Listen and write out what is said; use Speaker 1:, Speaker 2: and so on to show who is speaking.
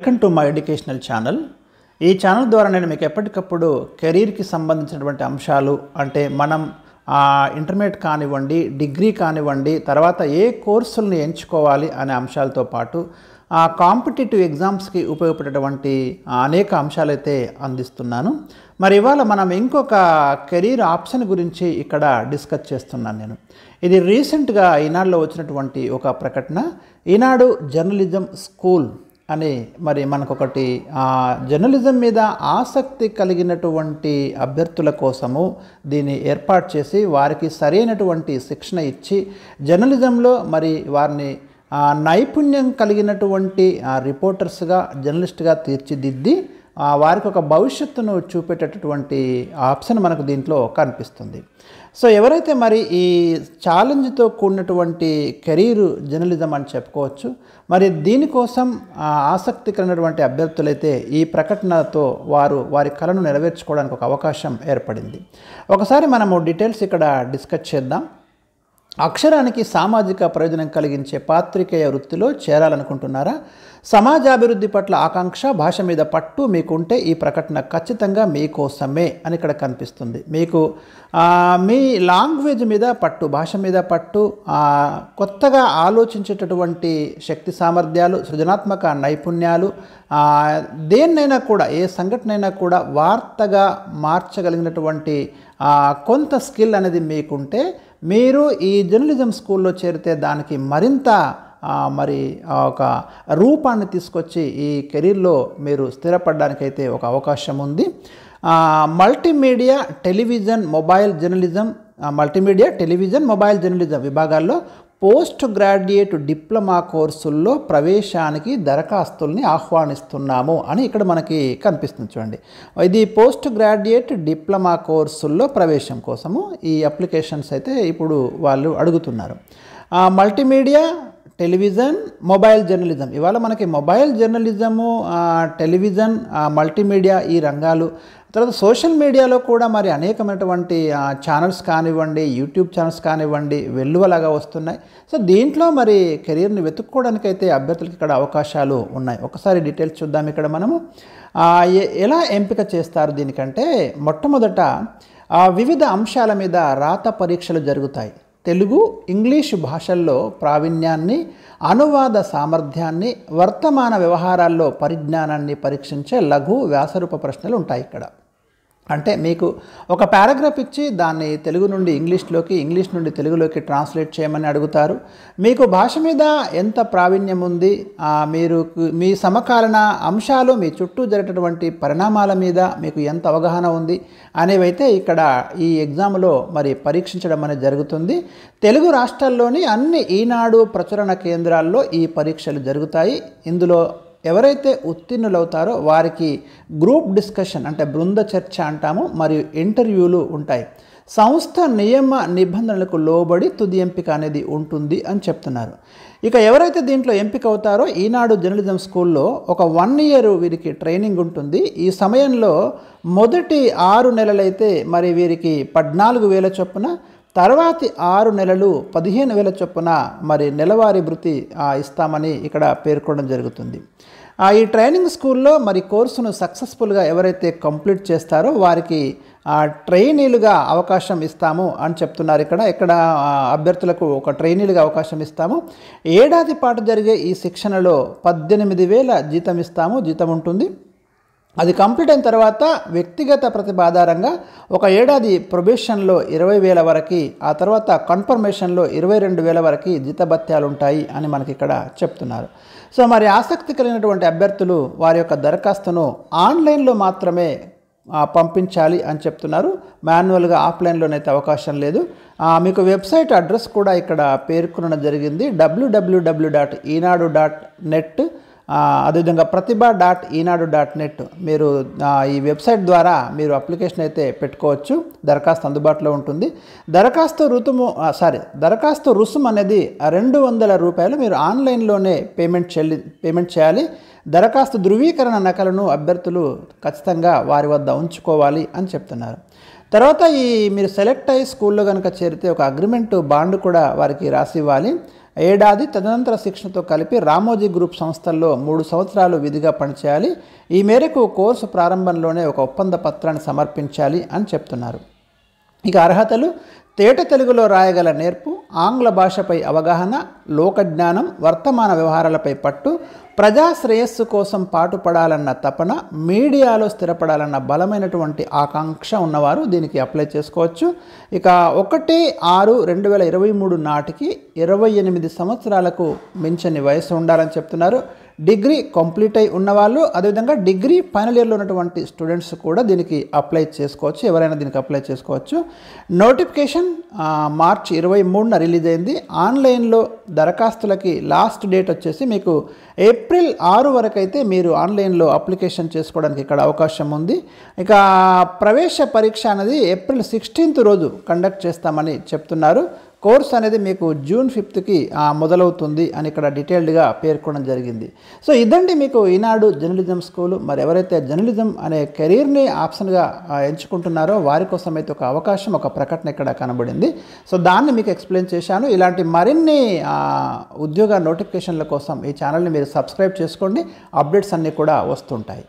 Speaker 1: welcome to my educational channel ఈ channel ద్వారా నేను మీకు ఎప్పటికప్పుడు కెరీర్కి సంబంధించినటువంటి అంశాలు అంటే మనం ఇంటర్మీడియట్ కానివ్వండి డిగ్రీ కానివ్వండి తర్వాత ఏ కోర్సుల్ని ఎంచుకోవాలి అనే అంశాలతో పాటు ఆ కాంపిటేటివ్ ఎగ్జామ్స్కి ఉపయోగపడేటువంటి అనేక అంశాలైతే అందిస్తున్నాను మరి ఇవాళ మనం ఇంకొక కెరీర్ ఆప్షన్ గురించి ఇక్కడ డిస్కస్ చేస్తున్నాను నేను ఇది రీసెంట్గా ఈనాడులో వచ్చినటువంటి ఒక ప్రకటన ఈనాడు జర్నలిజం స్కూల్ అని మరి మనకొకటి జర్నలిజం మీద ఆసక్తి కలిగినటువంటి అభ్యర్థుల కోసము దీన్ని ఏర్పాటు చేసి వారికి సరైనటువంటి శిక్షణ ఇచ్చి జర్నలిజంలో మరి వారిని నైపుణ్యం కలిగినటువంటి రిపోర్టర్స్గా జర్నలిస్ట్గా తీర్చిదిద్ది వారికి ఒక భవిష్యత్తును చూపేటటువంటి ఆప్షన్ మనకు దీంట్లో కనిపిస్తుంది సో ఎవరైతే మరి ఈ ఛాలెంజ్తో కూడినటువంటి కెరీర్ జర్నలిజం అని చెప్పుకోవచ్చు మరి దీనికోసం ఆసక్తికరమైనటువంటి అభ్యర్థులైతే ఈ ప్రకటనతో వారు వారి కళను నెరవేర్చుకోవడానికి ఒక అవకాశం ఏర్పడింది ఒకసారి మనము డీటెయిల్స్ ఇక్కడ డిస్కస్ చేద్దాం అక్షరానికి సామాజిక ప్రయోజనం కలిగించే పాత్రికేయ వృత్తిలో చేరాలనుకుంటున్నారా సమాజాభివృద్ధి పట్ల ఆకాంక్ష భాష మీద పట్టు మీకుంటే ఈ ప్రకటన ఖచ్చితంగా మీకోసమే అని ఇక్కడ కనిపిస్తుంది మీకు మీ లాంగ్వేజ్ మీద పట్టు భాష మీద పట్టు కొత్తగా ఆలోచించేటటువంటి శక్తి సామర్థ్యాలు సృజనాత్మక నైపుణ్యాలు దేన్నైనా కూడా ఏ సంఘటనైనా కూడా వార్తగా మార్చగలిగినటువంటి కొంత స్కిల్ అనేది మీకుంటే మీరు ఈ జర్నలిజం స్కూల్లో చేరితే దానికి మరింత మరి ఒక రూపాన్ని తీసుకొచ్చి ఈ కెరీర్లో మీరు స్థిరపడడానికైతే ఒక అవకాశం ఉంది multimedia television mobile journalism multimedia television mobile journalism విభాగాల్లో పోస్ట్ గ్రాడ్యుయేట్ డిప్లొమా కోర్సుల్లో ప్రవేశానికి దరఖాస్తుల్ని ఆహ్వానిస్తున్నాము అని ఇక్కడ మనకి కనిపిస్తుంది చూడండి ఇది పోస్ట్ గ్రాడ్యుయేట్ డిప్లొమా కోర్సుల్లో ప్రవేశం కోసము ఈ అప్లికేషన్స్ అయితే ఇప్పుడు వాళ్ళు అడుగుతున్నారు మల్టీమీడియా టెలివిజన్ మొబైల్ జర్నలిజం ఇవాళ మనకి మొబైల్ జర్నలిజము టెలివిజన్ మల్టీమీడియా ఈ రంగాలు తర్వాత సోషల్ మీడియాలో కూడా మరి అనేకమైనటువంటి ఛానల్స్ కానివ్వండి యూట్యూబ్ ఛానల్స్ కానివ్వండి వెల్లువలాగా వస్తున్నాయి సో దీంట్లో మరి కెరీర్ని అయితే అభ్యర్థులకి ఇక్కడ అవకాశాలు ఉన్నాయి ఒకసారి డీటెయిల్స్ చూద్దాం ఇక్కడ మనము ఎలా ఎంపిక చేస్తారు దీనికంటే మొట్టమొదట వివిధ అంశాల మీద రాత పరీక్షలు జరుగుతాయి తెలుగు ఇంగ్లీషు భాషల్లో ప్రావీణ్యాన్ని అనువాద సామర్థ్యాన్ని వర్తమాన వ్యవహారాల్లో పరిజ్ఞానాన్ని పరీక్షించే లఘు వ్యాసరూప ప్రశ్నలు ఉంటాయి ఇక్కడ అంటే మీకు ఒక పారాగ్రాఫ్ ఇచ్చి దాన్ని తెలుగు నుండి ఇంగ్లీష్లోకి ఇంగ్లీష్ నుండి తెలుగులోకి ట్రాన్స్లేట్ చేయమని అడుగుతారు మీకు భాష మీద ఎంత ప్రావీణ్యం ఉంది మీరు మీ సమకాలన అంశాలు మీ చుట్టూ జరిగినటువంటి పరిణామాల మీద మీకు ఎంత అవగాహన ఉంది అనేవైతే ఇక్కడ ఈ ఎగ్జామ్లో మరి పరీక్షించడం అనేది జరుగుతుంది తెలుగు రాష్ట్రాల్లోని అన్ని ఈనాడు ప్రచురణ కేంద్రాల్లో ఈ పరీక్షలు జరుగుతాయి ఇందులో ఎవరైతే ఉత్తీర్ణులవుతారో వారికి గ్రూప్ డిస్కషన్ అంటే బృంద చర్చ అంటాము మరియు ఇంటర్వ్యూలు ఉంటాయి సంస్థ నియమ నిబంధనలకు లోబడి తుది ఎంపిక అనేది ఉంటుంది అని చెప్తున్నారు ఇక ఎవరైతే దీంట్లో ఎంపిక అవుతారో ఈనాడు జర్నలిజం స్కూల్లో ఒక వన్ ఇయర్ వీరికి ట్రైనింగ్ ఉంటుంది ఈ సమయంలో మొదటి ఆరు నెలలైతే మరి వీరికి పద్నాలుగు వేల చొప్పున తర్వాతి ఆరు నెలలు పదిహేను వేల చొప్పున మరి నెలవారీ వృత్తి ఇస్తామని ఇక్కడ పేర్కొనడం జరుగుతుంది ఈ ట్రైనింగ్ స్కూల్లో మరి కోర్సును సక్సెస్ఫుల్గా ఎవరైతే కంప్లీట్ చేస్తారో వారికి ట్రైనీలుగా అవకాశం ఇస్తాము అని చెప్తున్నారు ఇక్కడ ఇక్కడ అభ్యర్థులకు ఒక ట్రైనీలుగా అవకాశం ఇస్తాము ఏడాది పాటు జరిగే ఈ శిక్షణలో పద్దెనిమిది వేల జీతం ఇస్తాము జీతం ఉంటుంది అది కంప్లీట్ అయిన తర్వాత వ్యక్తిగత ప్రతిభ ఆధారంగా ఒక ఏడాది ప్రొబేషన్లో ఇరవై వేల వరకు ఆ తర్వాత కన్ఫర్మేషన్లో ఇరవై రెండు వేల వరకు జీతభత్యాలు ఉంటాయి అని మనకి ఇక్కడ చెప్తున్నారు సో మరి ఆసక్తి కలిగినటువంటి అభ్యర్థులు వారి యొక్క దరఖాస్తును ఆన్లైన్లో మాత్రమే పంపించాలి అని చెప్తున్నారు మాన్యువల్గా ఆఫ్లైన్లోనైతే అవకాశం లేదు మీకు వెబ్సైట్ అడ్రస్ కూడా ఇక్కడ పేర్కొనడం జరిగింది డబ్ల్యూడబ్ల్యూడబ్ల్యూ డాట్ ఈనాడు డాట్ నెట్ అదేవిధంగా Pratibha dot Eenadu dot net మీరు ఈ వెబ్సైట్ ద్వారా మీరు అప్లికేషన్ అయితే పెట్టుకోవచ్చు దరఖాస్తు అందుబాటులో ఉంటుంది దరఖాస్తు రుతుము సారీ దరఖాస్తు రుసుము అనేది రెండు వందల రూపాయలు మీరు ఆన్లైన్లోనే పేమెంట్ చెల్లి పేమెంట్ చేయాలి దరఖాస్తు ధృవీకరణ నకలను అభ్యర్థులు ఖచ్చితంగా వారి వద్ద ఉంచుకోవాలి అని చెప్తున్నారు తర్వాత ఈ మీరు సెలెక్ట్ అయ్యి స్కూల్లో కనుక చేరితే ఒక అగ్రిమెంట్ బాండ్ కూడా వారికి రాసి ఇవ్వాలి ఏడాది తదనంతర శిక్షణతో కలిపి రామోజీ గ్రూప్ సంస్థల్లో మూడు సంవత్సరాలు విధిగా పనిచేయాలి ఈ మేరకు కోర్సు ప్రారంభంలోనే ఒక ఒప్పంద పత్రాన్ని సమర్పించాలి అని చెప్తున్నారు ఇక అర్హతలు తేట తెలుగులో రాయగల నేర్పు ఆంగ్ల భాషపై అవగాహన లోకజ్ఞానం వర్తమాన వ్యవహారాలపై పట్టు ప్రజాశ్రేయస్సు కోసం పాటుపడాలన్న తపన మీడియాలో స్థిరపడాలన్న బలమైనటువంటి ఆకాంక్ష ఉన్నవారు దీనికి అప్లై చేసుకోవచ్చు ఇక ఒకటి ఆరు రెండు వేల ఇరవై మూడు నాటికి ఇరవై ఎనిమిది సంవత్సరాలకు మించని వయసు ఉండాలని చెప్తున్నారు డిగ్రీ కంప్లీట్ అయి ఉన్నవాళ్ళు అదేవిధంగా డిగ్రీ ఫైనల్ ఇయర్లో ఉన్నటువంటి స్టూడెంట్స్ కూడా దీనికి అప్లై చేసుకోవచ్చు ఎవరైనా దీనికి అప్లై చేసుకోవచ్చు నోటిఫికేషన్ మార్చి ఇరవై మూడున రిలీజ్ అయింది ఆన్లైన్లో దరఖాస్తులకి లాస్ట్ డేట్ వచ్చేసి మీకు ఏప్రిల్ ఆరు వరకు అయితే మీరు ఆన్లైన్లో అప్లికేషన్ చేసుకోవడానికి ఇక్కడ అవకాశం ఉంది ఇక ప్రవేశ పరీక్ష అనేది ఏప్రిల్ సిక్స్టీన్త్ రోజు కండక్ట్ చేస్తామని చెప్తున్నారు కోర్స్ అనేది మీకు జూన్ ఫిఫ్త్కి మొదలవుతుంది అని ఇక్కడ డీటెయిల్డ్గా పేర్కొనడం జరిగింది సో ఇదండి మీకు ఈనాడు జర్నలిజం స్కూల్ మరి ఎవరైతే జర్నలిజం అనే కెరీర్ని ఆప్షన్గా ఎంచుకుంటున్నారో వారి కోసం అయితే ఒక అవకాశం ఒక ప్రకటన ఇక్కడ కనబడింది సో దాన్ని మీకు ఎక్స్ప్లెయిన్ చేశాను ఇలాంటి మరిన్ని ఉద్యోగ నోటిఫికేషన్ల కోసం ఈ ఛానల్ని మీరు సబ్స్క్రైబ్ చేసుకోండి అప్డేట్స్ అన్నీ కూడా వస్తుంటాయి